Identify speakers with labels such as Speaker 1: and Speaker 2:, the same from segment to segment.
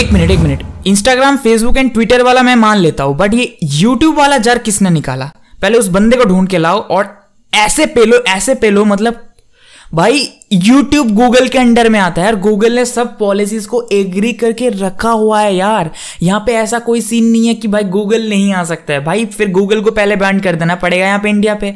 Speaker 1: एक मिनट एक minute Instagram Facebook and Twitter वाला मैं मान लेता हूं बट ये यूट्यूब वाला जर किसने निकाला पहले उस बंदे को ढूंढ के लाओ और ऐसे पेलो ऐसे पेलो मतलब भाई यूट्यूब गूगल के अंडर में आता है यार गूगल ने सब पॉलिसीज को एग्री करके रखा हुआ है यार यहाँ पे ऐसा कोई सीन नहीं है कि भाई गूगल नहीं आ सकता है भाई फिर गूगल को पहले बैन कर देना पड़ेगा यहाँ पे इंडिया पे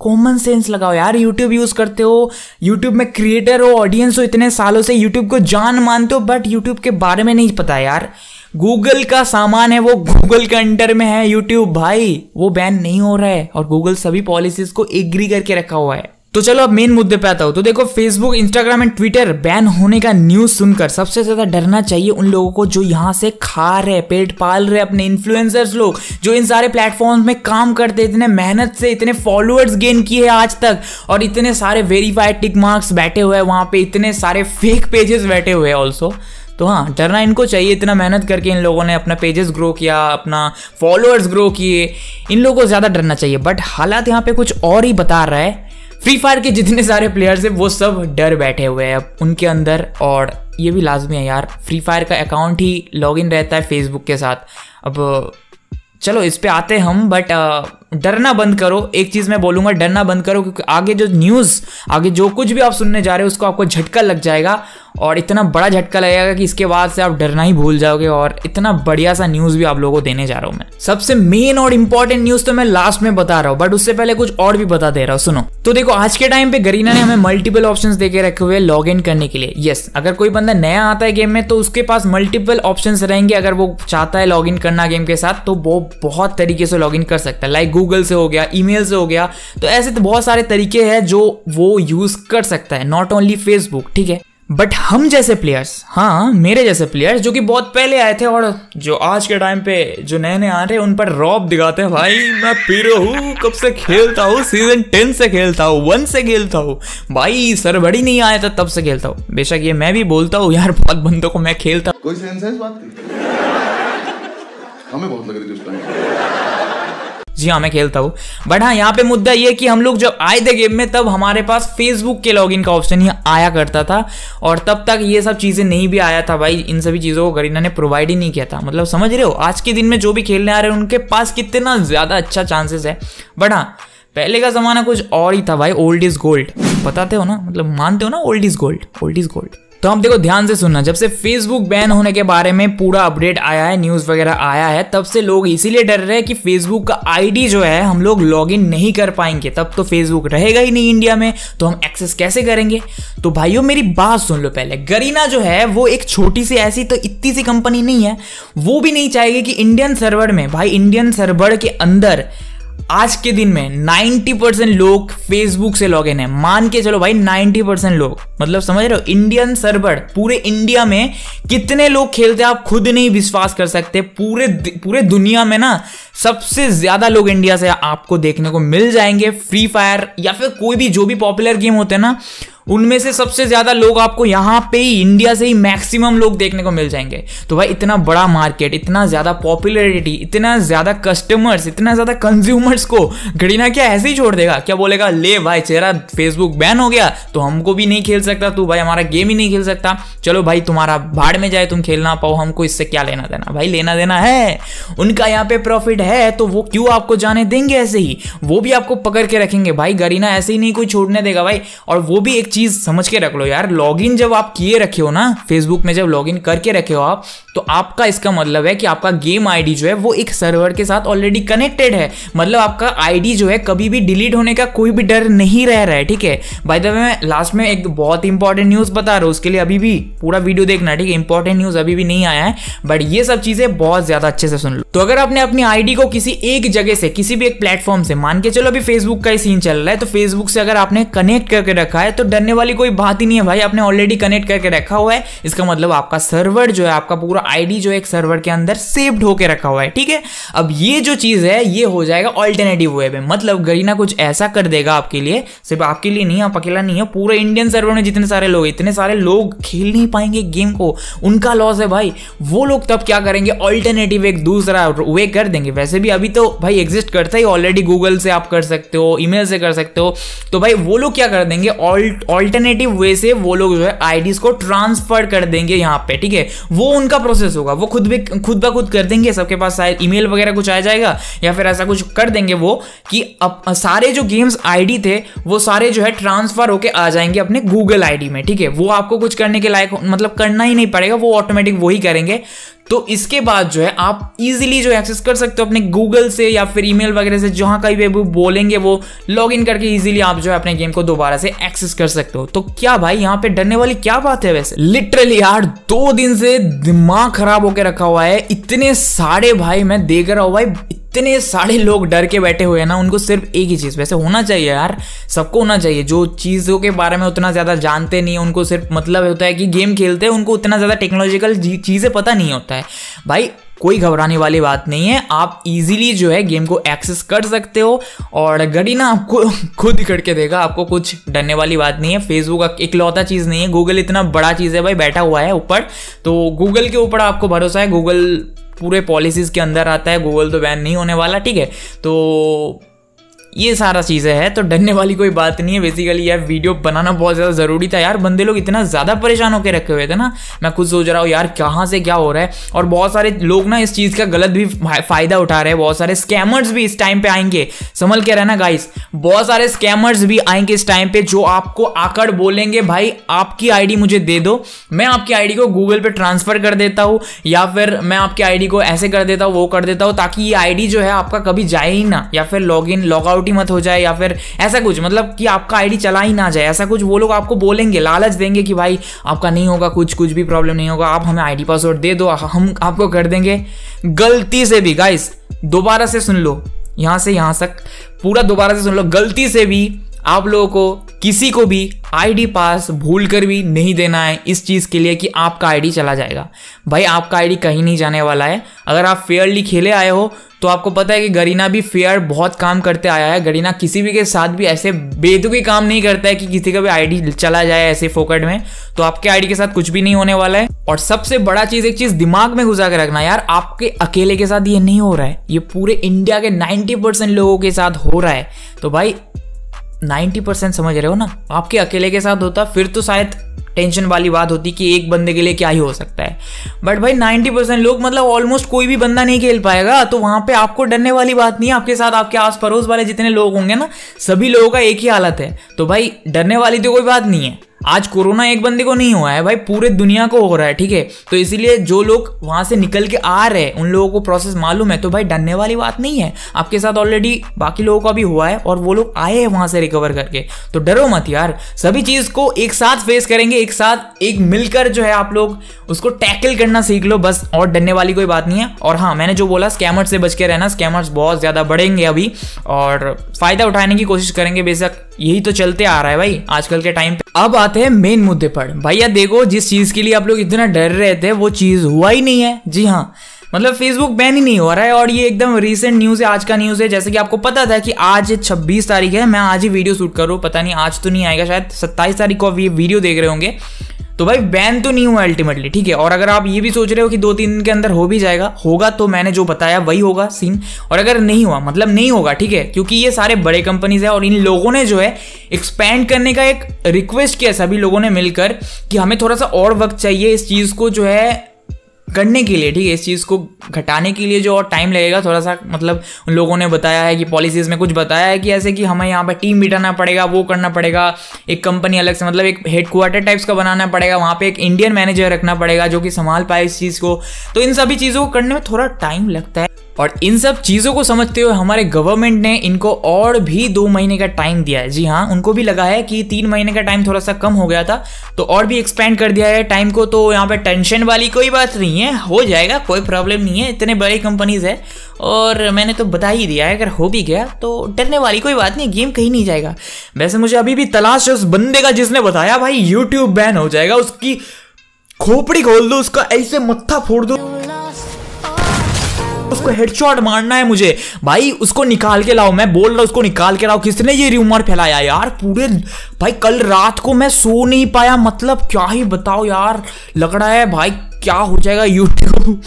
Speaker 1: कॉमन सेंस लगाओ यार यूट्यूब यूज़ करते हो यूट्यूब में क्रिएटर हो ऑडियंस हो इतने सालों से यूट्यूब को जान मानते हो बट यूट्यूब के बारे में नहीं पता यार गूगल का सामान है वो गूगल के अंडर में है यूट्यूब भाई वो बैन नहीं हो रहा है और गूगल सभी पॉलिसीज को एग्री करके रखा हुआ है तो चलो अब मेन मुद्दे पे आता हूँ तो देखो Facebook Instagram and Twitter ban होने का न्यूज सुनकर सबसे ज्यादा डरना चाहिए उन लोगों को जो यहाँ से खा रहे पेट पाल रहे अपने इन्फ्लुएंसर्स लोग जो इन सारे प्लेटफॉर्म्स में काम करते इतने मेहनत से इतने फॉलोअर्स गेन किए हैं आज तक और इतने सारे वेरीफाइड टिक मार्क्स बैठे हुए हैं वहाँ पे इतने सारे फेक पेजेस बैठे हुए हैं ऑल्सो तो हाँ डरना इनको चाहिए इतना मेहनत करके इन लोगों ने अपना पेजेस ग्रो किया अपना फॉलोअर्स ग्रो किए इन लोगों को ज़्यादा डरना चाहिए बट हालात यहाँ पे कुछ और ही बता रहा है फ्री फायर के जितने सारे प्लेयर्स हैं वो सब डर बैठे हुए हैं अब उनके अंदर और ये भी लाजमी है यार फ्री फायर का अकाउंट ही लॉगिन रहता है फेसबुक के साथ अब चलो इस पर आते हम बट डरना बंद करो एक चीज़ मैं बोलूँगा डरना बंद करो क्योंकि आगे जो न्यूज़ आगे जो कुछ भी आप सुनने जा रहे हो उसको आपको झटका लग जाएगा और इतना बड़ा झटका लगेगा कि इसके बाद से आप डरना ही भूल जाओगे और इतना बढ़िया सा न्यूज़ भी आप लोगों को देने जा रहा हूँ मैं सबसे मेन और इम्पोर्टेंट न्यूज़ तो मैं लास्ट में बता रहा हूँ बट उससे पहले कुछ और भी बता दे रहा हूँ सुनो तो देखो आज के टाइम पे गरीना ने हमें मल्टीपल ऑप्शन देके रखे हुए लॉग इन करने के लिए यस अगर कोई बंदा नया आता है गेम में तो उसके पास मल्टीपल ऑप्शन रहेंगे अगर वो चाहता है लॉग इन करना गेम के साथ तो वो बहुत तरीके से लॉग इन कर सकता है लाइक गूगल से हो गया ईमेल से हो गया तो ऐसे तो बहुत सारे तरीके हैं जो वो यूज कर सकता है नॉट ओनली फेसबुक ठीक है बट हम जैसे प्लेयर्स हाँ मेरे जैसे प्लेयर्स जो कि बहुत पहले आए थे और जो आज के टाइम पे जो नए नए आ रहे हैं उन पर रॉब दिखाते हैं भाई मैं पीरो हूँ कब से खेलता हूँ सीजन टेन से खेलता हूँ वन से खेलता हूँ भाई सर बड़ी नहीं आया था तब से खेलता हूँ बेशक ये मैं भी बोलता हूँ यार बहुत बंदों को मैं खेलता हूँ हमें बहुत लग रही थी उस टाइम जी हाँ मैं खेलता हूँ बट हाँ यहाँ पे मुद्दा ये कि हम लोग जब आए थे गेम में तब हमारे पास फेसबुक के लॉगिन का ऑप्शन ही आया करता था और तब तक ये सब चीज़ें नहीं भी आया था भाई इन सभी चीज़ों को करीना ने प्रोवाइड ही नहीं किया था मतलब समझ रहे हो आज के दिन में जो भी खेलने आ रहे हैं उनके पास कितना ज़्यादा अच्छा चांसेस है बट हाँ पहले का ज़माना कुछ और ही था भाई ओल्ड इज़ गोल्ड बताते हो ना मतलब मानते हो ना old is gold old is gold तो हम देखो ध्यान से सुनना जब से फेसबुक बैन होने के बारे में पूरा अपडेट आया है न्यूज वगैरह आया है तब से लोग इसीलिए डर रहे हैं कि फेसबुक का आईडी जो है हम लोग लॉगिन नहीं कर पाएंगे तब तो फेसबुक रहेगा ही नहीं इंडिया में तो हम एक्सेस कैसे करेंगे तो भाइयों मेरी बात सुन लो पहले गरीना जो है वो एक छोटी सी ऐसी तो इतनी सी कंपनी नहीं है वो भी नहीं चाहेगी कि इंडियन सर्वर में भाई इंडियन सर्वर के अंदर आज के दिन में 90 परसेंट लोग फेसबुक से लॉग इन है मान के चलो भाई 90 परसेंट लोग मतलब समझ रहे हो इंडियन सर्वर पूरे इंडिया में कितने लोग खेलते हैं आप खुद नहीं विश्वास कर सकते पूरे पूरे दुनिया में ना सबसे ज्यादा लोग इंडिया से आपको देखने को मिल जाएंगे फ्री फायर या फिर कोई भी जो भी पॉपुलर गेम होते हैं ना उनमें से सबसे ज्यादा लोग आपको यहां पे ही इंडिया से ही मैक्सिमम लोग देखने को मिल जाएंगे तो भाई इतना बड़ा मार्केट इतना ज्यादा पॉपुलरिटी इतना ज्यादा कस्टमर्स इतना ज्यादा कंज्यूमर्स को घड़ीना क्या ऐसे ही छोड़ देगा क्या बोलेगा ले भाई चेहरा फेसबुक बैन हो गया तो हमको भी नहीं खेल सकता तू भाई हमारा गेम ही नहीं खेल सकता चलो भाई तुम्हारा भाड़ में जाए तुम खेल ना पाओ हमको इससे क्या लेना देना भाई लेना देना है उनका यहाँ पे प्रॉफिट है तो वो क्यों आपको जाने देंगे ऐसे ही वो भी आपको पकड़ के रखेंगे भाई गरीना ऐसे ही नहीं कोई छोड़ने देगा भाई और वो भी एक चीज़ समझ के रख लो यार लॉग जब आप किए रखे हो ना फेसबुक में जब लॉग करके रखे हो आप तो आपका इसका मतलब है कि आपका गेम आईडी जो है वो एक सर्वर के साथ ऑलरेडी कनेक्टेड है मतलब आपका आईडी जो है कभी भी डिलीट होने का कोई भी डर नहीं रह रहा है ठीक है बाय द वे मैं लास्ट में एक बहुत इंपॉर्टेंट न्यूज़ बता रहा हूँ उसके लिए अभी भी पूरा वीडियो देखना ठीक है इंपॉर्टेंट न्यूज़ अभी भी नहीं आया है बट ये सब चीज़ें बहुत ज़्यादा अच्छे से सुन लो तो अगर आपने अपनी आईडी को किसी एक जगह से किसी भी एक प्लेटफॉर्म से मान के चलो अभी फेसबुक का ही सीन चल रहा है तो फेसबुक से अगर आपने कनेक्ट करके रखा है तो डरने वाली कोई बात ही नहीं है भाई आपने ऑलरेडी कनेक्ट करके रखा हुआ है इसका मतलब आपका सर्वर जो है आपका पूरा आईडी जो एक सर्वर के अंदर सेव्ड होकर रखा हुआ है ठीक है अब ये जो चीज़ है ये हो जाएगा ऑल्टरनेटिव वेब है मतलब गरीना कुछ ऐसा कर देगा आपके लिए सिर्फ आपके लिए नहीं आप अकेला नहीं है पूरे इंडियन सर्वर में जितने सारे लोग इतने सारे लोग खेल नहीं पाएंगे गेम को उनका लॉस है भाई वो लोग तब क्या करेंगे ऑल्टरनेटिव एक दूसरा वे कर देंगे वैसे भी अभी तो भाई एग्जिस्ट करता ही ऑलरेडी गूगल से आप कर सकते हो ईमेल से कर सकते हो तो भाई वो लोग क्या कर देंगे ऑल्टरनेटिव वे से वो लोग जो है आईडीज को ट्रांसफर कर देंगे यहां पे ठीक है वो उनका प्रोसेस होगा वो खुद भी खुद ब खुद कर देंगे सबके पास शायद ईमेल वगैरह कुछ आ जाएगा या फिर ऐसा कुछ कर देंगे वो कि अब सारे जो गेम्स आईडी थे वो सारे जो है ट्रांसफर होकर आ जाएंगे अपने गूगल आईडी में ठीक है वो आपको कुछ करने के लायक मतलब करना ही नहीं पड़ेगा वो ऑटोमेटिक वही करेंगे तो इसके बाद जो है आप इजीली जो एक्सेस कर सकते हो अपने गूगल से या फिर ईमेल वगैरह से जहां कहीं भी बोलेंगे वो लॉग इन करके इजीली आप जो है अपने गेम को दोबारा से एक्सेस कर सकते हो तो क्या भाई यहाँ पे डरने वाली क्या बात है वैसे लिटरली यार दो दिन से दिमाग खराब होकर रखा हुआ है इतने सारे भाई मैं देख रहा हूँ भाई जितने सारे लोग डर के बैठे हुए हैं ना उनको सिर्फ एक ही चीज़ वैसे होना चाहिए यार सबको होना चाहिए जो चीज़ों के बारे में उतना ज़्यादा जानते नहीं उनको सिर्फ मतलब होता है कि गेम खेलते हैं उनको उतना ज़्यादा टेक्नोलॉजिकल चीज़ें पता नहीं होता है भाई कोई घबराने वाली बात नहीं है आप इजीली जो है गेम को एक्सेस कर सकते हो और घड़ी ना आपको खुद करके देगा आपको कुछ डरने वाली बात नहीं है फेसबुक इकलौता चीज़ नहीं है गूगल इतना बड़ा चीज़ है भाई बैठा हुआ है ऊपर तो गूगल के ऊपर आपको भरोसा है गूगल पूरे पॉलिसीज़ के अंदर आता है गूगल तो बैन नहीं होने वाला ठीक है तो ये सारा चीज़ें है तो डरने वाली कोई बात नहीं है बेसिकली यार वीडियो बनाना बहुत ज़्यादा ज़रूरी था यार बंदे लोग इतना ज़्यादा परेशान होकर रखे हुए थे ना मैं खुद सोच रहा हूँ यार कहाँ से क्या हो रहा है और बहुत सारे लोग ना इस चीज़ का गलत भी फ़ायदा उठा रहे हैं बहुत सारे स्कैमर्स भी इस टाइम पर आएंगे संभल के रहना गाइस बहुत सारे स्कैमर्स भी आएंगे इस टाइम पर जो आपको आकर बोलेंगे भाई आपकी आई मुझे दे दो मैं आपकी आई को गूगल पर ट्रांसफ़र कर देता हूँ या फिर मैं आपकी आई को ऐसे कर देता हूँ वो कर देता हूँ ताकि ये आई जो है आपका कभी जाए ही ना या फिर log in log out out ही मत हो जाए या फिर ऐसा कुछ मतलब कि आपका आईडी चला ही ना जाए ऐसा कुछ वो लोग आपको बोलेंगे लालच देंगे कि भाई आपका नहीं होगा कुछ कुछ भी प्रॉब्लम नहीं होगा आप हमें आईडी पासवर्ड दे दो हम आपको कर देंगे गलती से भी गाइस दोबारा से सुन लो यहां से यहां तक पूरा दोबारा से सुन लो गलती से भी आप लोगों को किसी को भी आईडी पास भूल कर भी नहीं देना है इस चीज़ के लिए कि आपका आईडी चला जाएगा भाई आपका आईडी कहीं नहीं जाने वाला है अगर आप फेयरली खेले आए हो तो आपको पता है कि गरीना भी फेयर बहुत काम करते आया है गरीना किसी भी के साथ भी ऐसे बेतुकी काम नहीं करता है कि किसी का भी आईडी चला जाए ऐसे फोकट में तो आपके आईडी के साथ कुछ भी नहीं होने वाला है और सबसे बड़ा चीज एक चीज दिमाग में घुसा के रखना यार आपके अकेले के साथ ये नहीं हो रहा है ये पूरे इंडिया के नाइन्टी लोगों के साथ हो रहा है तो भाई नाइन्टी समझ रहे हो ना आपके अकेले के साथ होता फिर तो शायद टेंशन वाली बात होती कि एक बंदे के लिए क्या ही हो सकता है बट भाई नाइन्टी परसेंट लोग मतलब ऑलमोस्ट कोई भी बंदा नहीं खेल पाएगा तो वहाँ पे आपको डरने वाली बात नहीं है आपके साथ आपके आस पड़ोस वाले जितने लोग होंगे ना सभी लोगों का एक ही हालत है तो भाई डरने वाली तो कोई बात नहीं है आज कोरोना एक बंदे को नहीं हुआ है भाई पूरे दुनिया को हो रहा है ठीक है तो इसीलिए जो लोग वहाँ से निकल के आ रहे हैं उन लोगों को प्रोसेस मालूम है तो भाई डरने वाली बात नहीं है आपके साथ ऑलरेडी बाकी लोगों का भी हुआ है और वो लोग आए हैं वहाँ से रिकवर करके तो डरो मत यार सभी चीज़ को एक साथ फेस करेंगे एक साथ एक मिलकर जो है आप लोग उसको टैकल करना सीख लो बस और डरने वाली कोई बात नहीं है और हाँ मैंने जो बोला स्कैमर्स से बच के रहना स्कैमर्स बहुत ज़्यादा बढ़ेंगे अभी और फ़ायदा उठाने की कोशिश करेंगे बेशक यही तो चलते आ रहा है भाई आजकल के टाइम पर अब आते हैं मेन मुद्दे पर भैया देखो जिस चीज़ के लिए आप लोग इतना डर रहे थे वो चीज़ हुआ ही नहीं है जी हाँ मतलब फेसबुक बैन ही नहीं हो रहा है और ये एकदम रिसेंट न्यूज़ है आज का न्यूज़ है जैसे कि आपको पता था कि आज 26 तारीख है मैं आज ही वीडियो शूट कर रहा हूँ पता नहीं आज तो नहीं आएगा शायद 27 तारीख को आप ये वीडियो देख रहे होंगे तो भाई बैन तो नहीं हुआ अल्टीमेटली ठीक है और अगर आप ये भी सोच रहे हो कि दो तीन दिन के अंदर हो भी जाएगा होगा तो मैंने जो बताया वही होगा सीन और अगर नहीं हुआ मतलब नहीं होगा ठीक है क्योंकि ये सारे बड़े कंपनीज है और इन लोगों ने जो है एक्सपैंड करने का एक रिक्वेस्ट किया सभी लोगों ने मिलकर कि हमें थोड़ा सा और वक्त चाहिए इस चीज़ को जो है करने के लिए ठीक है इस चीज़ को घटाने के लिए जो और टाइम लगेगा थोड़ा सा मतलब उन लोगों ने बताया है कि पॉलिसीज़ में कुछ बताया है कि ऐसे कि हमें यहाँ पर टीम बिठाना पड़ेगा वो करना पड़ेगा एक कंपनी अलग से मतलब एक हेडक्वार्टर टाइप्स का बनाना पड़ेगा वहाँ पे एक इंडियन मैनेजर रखना पड़ेगा जो कि संभाल पाए इस चीज़ को तो इन सभी चीज़ों को करने में थोड़ा टाइम लगता है और इन सब चीज़ों को समझते हुए हमारे गवर्नमेंट ने इनको और भी दो महीने का टाइम दिया है जी हाँ उनको भी लगा है कि तीन महीने का टाइम थोड़ा सा कम हो गया था तो और भी एक्सपेंड कर दिया है टाइम को तो यहाँ पे टेंशन वाली कोई बात नहीं है हो जाएगा कोई प्रॉब्लम नहीं है इतने बड़े कंपनीज है और मैंने तो बता ही दिया है अगर हो भी गया तो डरने वाली कोई बात नहीं गेम कहीं नहीं जाएगा वैसे मुझे अभी भी तलाश है उस बंदे का जिसने बताया भाई यूट्यूब बैन हो जाएगा उसकी खोपड़ी खोल दो उसका ऐसे मत्था फोड़ दो को हेडशॉट मारना है मुझे भाई उसको निकाल के लाओ मैं बोल रहा हूँ उसको निकाल के लाओ किसने ये रूमर फैलाया यार पूरे भाई कल रात को मैं सो नहीं पाया मतलब क्या ही बताओ यार लग रहा है भाई क्या हो जाएगा YouTube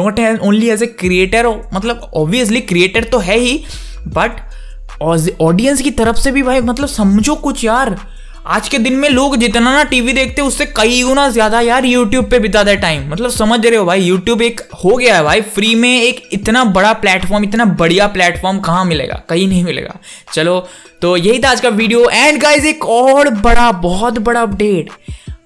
Speaker 1: not as only as a creator मतलब ऑब्वियसली क्रिएटर तो है ही बट ऑडियंस की तरफ से भी भाई मतलब समझो कुछ यार आज के दिन में लोग जितना ना टीवी देखते हैं उससे कई गुना ज्यादा यार यूट्यूब पे बिताते हैं टाइम मतलब समझ रहे हो भाई यूट्यूब एक हो गया है भाई फ्री में एक इतना बड़ा प्लेटफॉर्म इतना बढ़िया प्लेटफॉर्म कहाँ मिलेगा कहीं नहीं मिलेगा चलो तो यही था आज का वीडियो एंड गाइज एक और बड़ा बहुत बड़ा अपडेट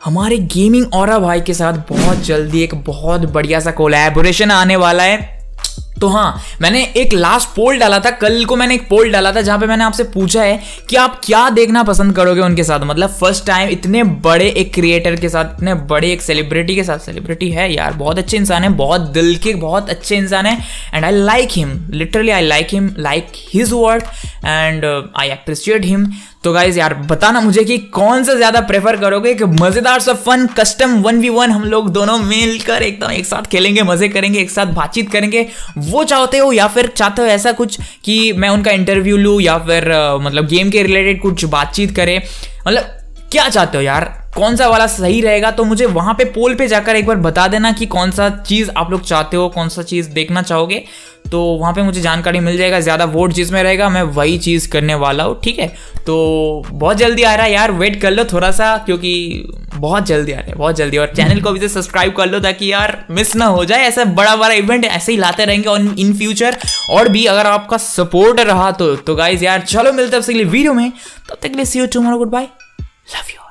Speaker 1: हमारे गेमिंग और भाई के साथ बहुत जल्दी एक बहुत बढ़िया सा कोलैबोरेशन आने वाला है तो हाँ मैंने एक लास्ट पोल डाला था कल को मैंने एक पोल डाला था जहाँ पे मैंने आपसे पूछा है कि आप क्या देखना पसंद करोगे उनके साथ मतलब फर्स्ट टाइम इतने बड़े एक क्रिएटर के साथ इतने बड़े एक सेलिब्रिटी के साथ सेलिब्रिटी है यार बहुत अच्छे इंसान है बहुत दिल के बहुत अच्छे इंसान है and I like him literally I like him like his word and I appreciate him तो गाइज यार बताना मुझे कि कौन सा ज्यादा प्रेफर करोगे कि मजेदार सा fun custom one v one हम लोग दोनों मिलकर एकदम एक साथ खेलेंगे मजे करेंगे एक साथ बातचीत करेंगे वो चाहते हो या फिर चाहते हो ऐसा कुछ कि मैं उनका इंटरव्यू लूँ या फिर मतलब गेम के रिलेटेड कुछ बातचीत करें मतलब क्या चाहते हो यार कौन सा वाला सही रहेगा तो मुझे वहां पे पोल पे जाकर एक बार बता देना कि कौन सा चीज़ आप लोग चाहते हो कौन सा चीज़ देखना चाहोगे तो वहां पे मुझे जानकारी मिल जाएगा ज़्यादा वोट जिसमें रहेगा मैं वही चीज़ करने वाला हूँ ठीक है तो बहुत जल्दी आ रहा है यार वेट कर लो थोड़ा सा क्योंकि बहुत जल्दी आ रहा है बहुत जल्दी और चैनल को अभी से सब्सक्राइब कर लो ताकि यार मिस ना हो जाए ऐसा बड़ा बड़ा इवेंट ऐसे ही लाते रहेंगे और इन फ्यूचर और भी अगर आपका सपोर्ट रहा तो तो गाइज यार चलो मिलते हैं वीडियो में तब तक see you tomorrow good bye love you